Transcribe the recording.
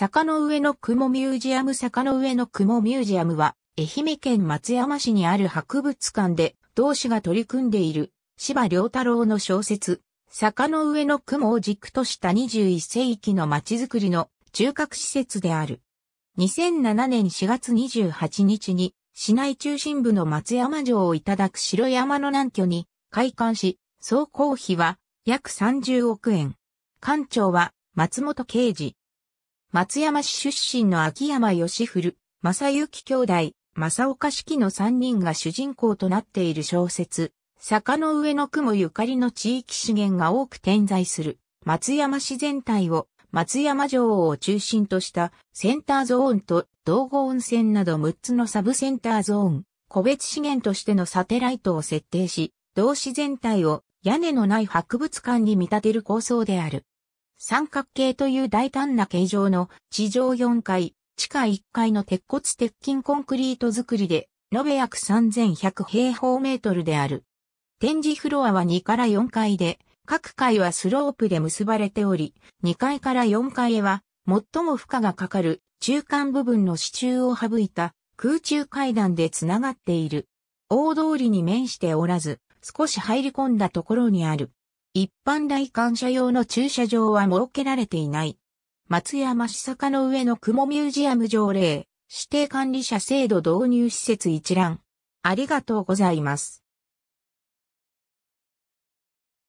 坂の上の雲ミュージアム坂の上の雲ミュージアムは、愛媛県松山市にある博物館で、同志が取り組んでいる、芝良太郎の小説、坂の上の雲を軸とした21世紀の街づくりの中核施設である。2007年4月28日に、市内中心部の松山城をいただく白山の南居に、開館し、総工費は約30億円。館長は松本啓治。松山市出身の秋山義古、正幸兄弟、正岡式の三人が主人公となっている小説、坂の上の雲ゆかりの地域資源が多く点在する、松山市全体を、松山城を中心としたセンターゾーンと道後温泉など6つのサブセンターゾーン、個別資源としてのサテライトを設定し、同市全体を屋根のない博物館に見立てる構想である。三角形という大胆な形状の地上4階、地下1階の鉄骨鉄筋コンクリート造りで、延べ約3100平方メートルである。展示フロアは2から4階で、各階はスロープで結ばれており、2階から4階へは、最も負荷がかかる中間部分の支柱を省いた空中階段でつながっている。大通りに面しておらず、少し入り込んだところにある。一般来館者用の駐車場は設けられていない。松山市坂の上の雲ミュージアム条例、指定管理者制度導入施設一覧。ありがとうございます。